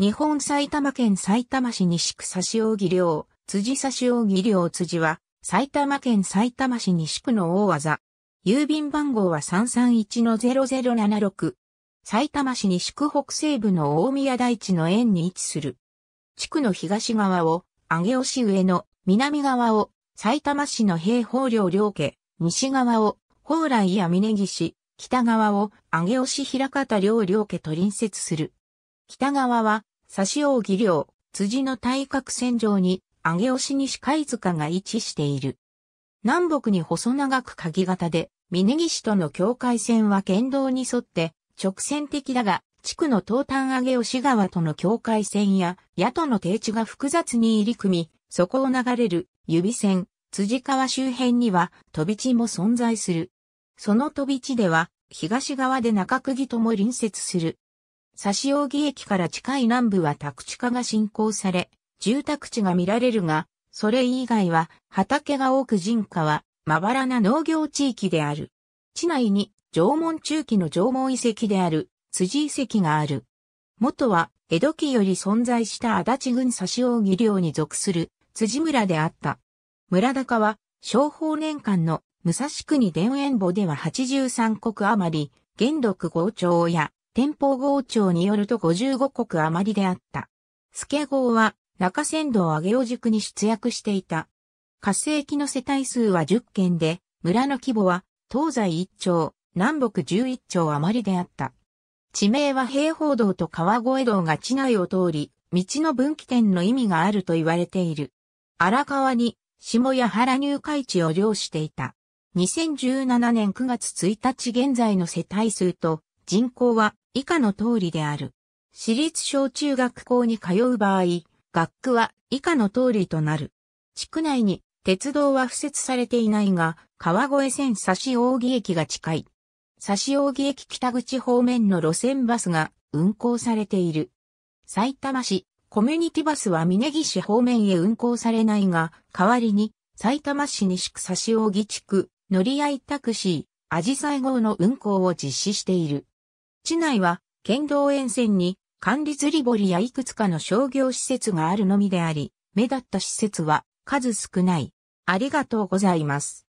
日本埼玉県埼玉市西区差し扇寮、辻差し扇寮辻は、埼玉県埼玉市西区の大技。郵便番号は331-0076。埼玉市西区北西部の大宮台地の縁に位置する。地区の東側を、上尾市上の南側を、埼玉市の平方領領家、西側を、蓬莱や峯岸、北側を、上尾市平方領領家と隣接する。北側は、し扇義領、辻の対角線上に、上押し西貝塚が位置している。南北に細長く鍵型で、峯岸との境界線は県道に沿って直線的だが、地区の東端上吉川との境界線や、野との定地が複雑に入り組み、そこを流れる指線、辻川周辺には飛び地も存在する。その飛び地では、東側で中釘とも隣接する指扇駅から近い南部は宅地化が進行され、住宅地が見られるが、それ以外は畑が多く人家はまばらな農業地域である。地内に縄文中期の縄文遺跡である辻遺跡がある。元は江戸期より存在した足立郡指扇寮に属する辻村であった。村高は商法年間の武蔵国田園墓では83国余り、元禄豪長や天保号庁によると55国余りであった。助号は中仙道上尾塾に出役していた。活性期の世帯数は10件で、村の規模は東西1丁、南北11丁余りであった。地名は平方道と川越道が地内を通り、道の分岐点の意味があると言われている。荒川に下や原入海地を漁していた。2017年9月1日現在の世帯数と人口は以下の通りである。私立小中学校に通う場合、学区は以下の通りとなる。地区内に鉄道は付設されていないが、川越線差し扇駅が近い。差し扇駅北口方面の路線バスが運行されている。埼玉市、コミュニティバスは峯岸方面へ運行されないが、代わりに、埼玉市西区差し扇地区、乗り合いタクシー、アジサイ号の運行を実施している。市内は県道沿線に管理釣り堀やいくつかの商業施設があるのみであり、目立った施設は数少ない。ありがとうございます。